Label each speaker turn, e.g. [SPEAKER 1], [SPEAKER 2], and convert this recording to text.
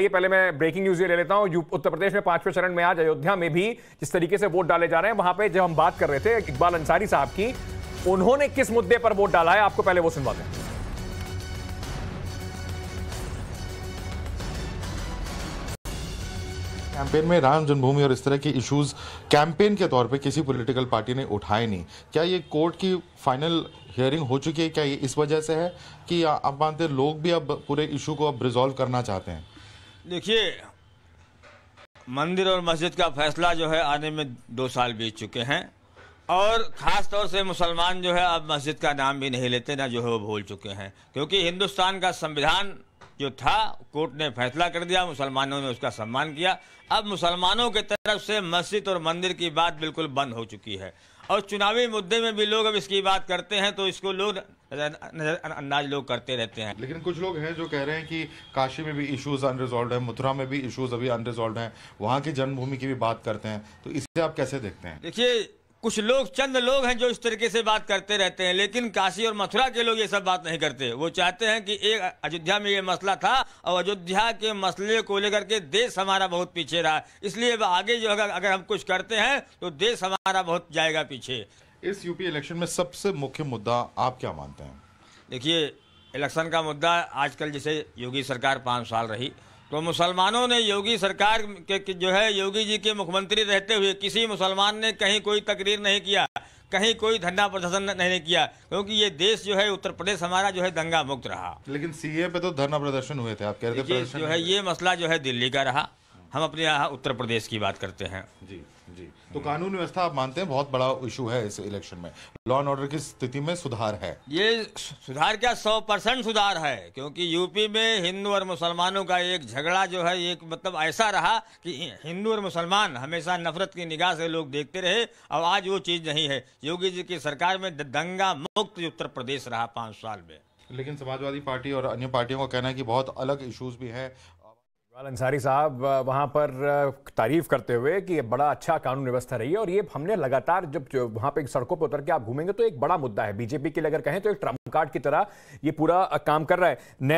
[SPEAKER 1] ये पहले मैं ब्रेकिंग न्यूज ये ले लेता हूँ उत्तर प्रदेश में पांचवें चरण में आज अयोध्या में भी जिस तरीके से वोट डाले जा रहे हैं वहां पे जब हम बात कर रहे थे इकबाल अंसारी साहब की उन्होंने किस मुद्दे पर वोट डाला है आपको पहले वो सुनवा दें
[SPEAKER 2] कैंपेन में राम जन्मभूमि और इस तरह के इश्यूज कैंपेन के तौर पे किसी पॉलिटिकल पार्टी ने उठाए नहीं क्या ये कोर्ट की फाइनल हियरिंग हो चुकी है क्या ये इस वजह से है कि आप मानते लोग भी अब पूरे इशू को अब रिजॉल्व करना चाहते हैं
[SPEAKER 3] देखिए मंदिर और मस्जिद का फैसला जो है आने में दो साल बीत चुके हैं और ख़ास तौर से मुसलमान जो है अब मस्जिद का नाम भी नहीं लेते ना जो है वो भूल चुके हैं क्योंकि हिंदुस्तान का संविधान जो था कोर्ट ने फैसला कर दिया मुसलमानों ने उसका सम्मान किया अब मुसलमानों के तरफ से मस्जिद और मंदिर की बात बिल्कुल बंद हो चुकी है और चुनावी मुद्दे में भी लोग अब इसकी बात करते हैं तो इसको लोग
[SPEAKER 2] नजरअंदाज लोग करते रहते हैं लेकिन कुछ लोग हैं जो कह रहे हैं कि काशी में भी इश्यूज अनरिजॉल्व है मथुरा में भी इश्यूज अभी अनरिजॉल्व हैं वहाँ की जन्मभूमि की भी बात करते हैं तो इसे आप कैसे देखते हैं
[SPEAKER 3] देखिए कुछ लोग चंद लोग हैं जो इस तरीके से बात करते रहते हैं लेकिन काशी और मथुरा के लोग ये सब बात नहीं करते वो चाहते हैं कि एक अयोध्या में ये मसला था और अयोध्या के मसले को लेकर के देश हमारा बहुत पीछे रहा इसलिए आगे जो अगर अगर हम कुछ करते हैं तो देश हमारा बहुत जाएगा पीछे
[SPEAKER 2] इस यूपी इलेक्शन में सबसे मुख्य मुद्दा आप क्या मानते हैं
[SPEAKER 3] देखिए इलेक्शन का मुद्दा आजकल जैसे योगी सरकार पाँच साल रही तो मुसलमानों ने योगी सरकार के जो है योगी जी के मुख्यमंत्री रहते हुए किसी मुसलमान ने कहीं कोई तकरीर नहीं किया कहीं कोई धरना प्रदर्शन नहीं किया क्योंकि ये देश जो है उत्तर
[SPEAKER 2] प्रदेश हमारा जो है दंगा मुक्त रहा लेकिन सीए पे तो धरना प्रदर्शन हुए थे आप कह रहे थे जो है
[SPEAKER 3] ये मसला जो है दिल्ली का रहा हम अपने यहाँ उत्तर प्रदेश की बात करते हैं जी जी
[SPEAKER 2] तो कानून व्यवस्था आप मानते हैं बहुत बड़ा इशू है इस इलेक्शन में लॉ एंड ऑर्डर की स्थिति में सुधार है ये
[SPEAKER 3] सुधार क्या सौ परसेंट सुधार है क्योंकि यूपी में हिंदू और मुसलमानों का एक झगड़ा जो है एक मतलब ऐसा रहा कि हिंदू और मुसलमान हमेशा नफरत की निगाह से लोग देखते रहे और आज वो चीज़ नहीं है योगी जी की सरकार में दंगा मुक्त उत्तर प्रदेश रहा पांच
[SPEAKER 2] साल में लेकिन समाजवादी पार्टी और अन्य पार्टियों का कहना है कि बहुत अलग इश्यूज भी हैं
[SPEAKER 1] अंसारी साहब वहाँ पर तारीफ करते हुए कि बड़ा अच्छा कानून व्यवस्था रही है और ये हमने लगातार जब वहाँ पे सड़कों पर उतर के आप घूमेंगे तो एक बड़ा मुद्दा है बीजेपी के लिए अगर कहें तो एक ट्रम्प कार्ड की तरह ये पूरा काम कर रहा है